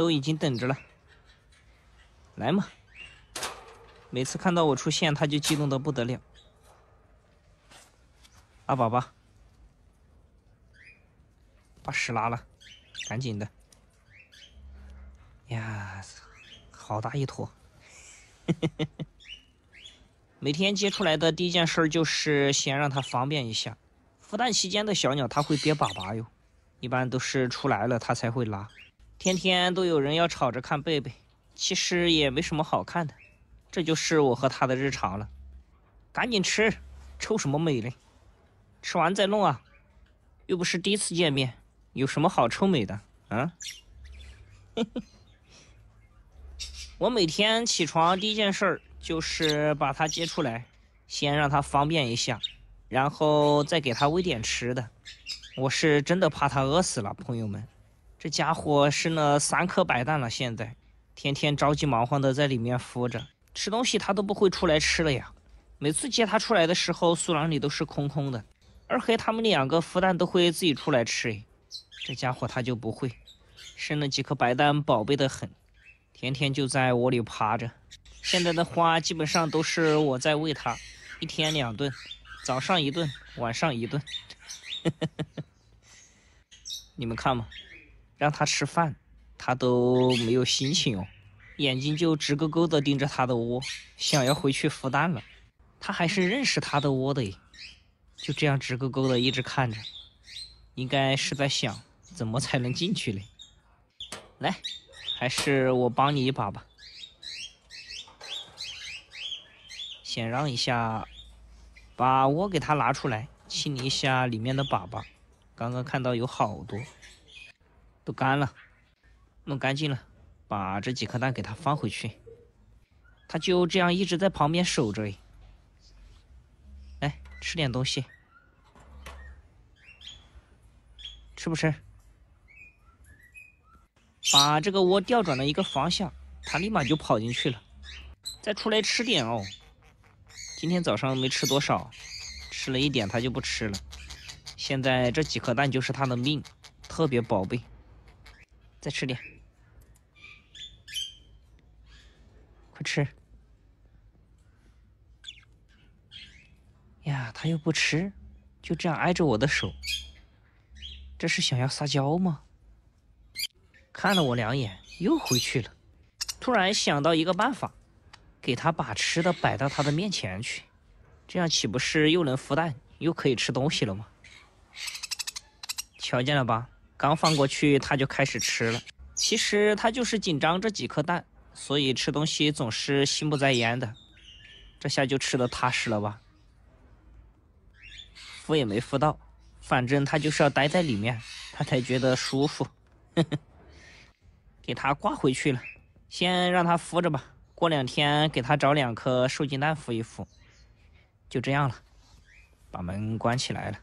都已经等着了，来嘛！每次看到我出现，他就激动的不得了。阿宝宝，把屎拉了，赶紧的！呀，好大一坨！每天接出来的第一件事儿就是先让它方便一下。孵蛋期间的小鸟，它会憋粑粑哟，一般都是出来了它才会拉。天天都有人要吵着看贝贝，其实也没什么好看的，这就是我和他的日常了。赶紧吃，臭什么美嘞？吃完再弄啊，又不是第一次见面，有什么好臭美的啊？我每天起床第一件事儿就是把它接出来，先让它方便一下，然后再给它喂点吃的，我是真的怕它饿死了，朋友们。这家伙生了三颗白蛋了，现在天天着急忙慌的在里面孵着，吃东西它都不会出来吃了呀。每次接它出来的时候，树囊里都是空空的。二黑他们两个孵蛋都会自己出来吃这家伙它就不会。生了几颗白蛋，宝贝的很，天天就在窝里趴着。现在的花基本上都是我在喂它，一天两顿，早上一顿，晚上一顿。你们看嘛，让他吃饭，他都没有心情哦，眼睛就直勾勾的盯着他的窝，想要回去孵蛋了。他还是认识他的窝的，就这样直勾勾的一直看着，应该是在想怎么才能进去嘞。来，还是我帮你一把吧。先让一下，把窝给它拿出来，清理一下里面的粑粑，刚刚看到有好多。都干了，弄干净了，把这几颗蛋给它放回去。它就这样一直在旁边守着。来吃点东西，吃不吃？把这个窝调转了一个方向，它立马就跑进去了。再出来吃点哦。今天早上没吃多少，吃了一点它就不吃了。现在这几颗蛋就是它的命，特别宝贝。再吃点，快吃！呀，它又不吃，就这样挨着我的手，这是想要撒娇吗？看了我两眼，又回去了。突然想到一个办法，给他把吃的摆到他的面前去，这样岂不是又能孵蛋，又可以吃东西了吗？瞧见了吧？刚放过去，它就开始吃了。其实它就是紧张这几颗蛋，所以吃东西总是心不在焉的。这下就吃的踏实了吧？孵也没孵到，反正它就是要待在里面，它才觉得舒服。呵呵，给它挂回去了，先让它孵着吧。过两天给它找两颗受精蛋孵一孵。就这样了，把门关起来了。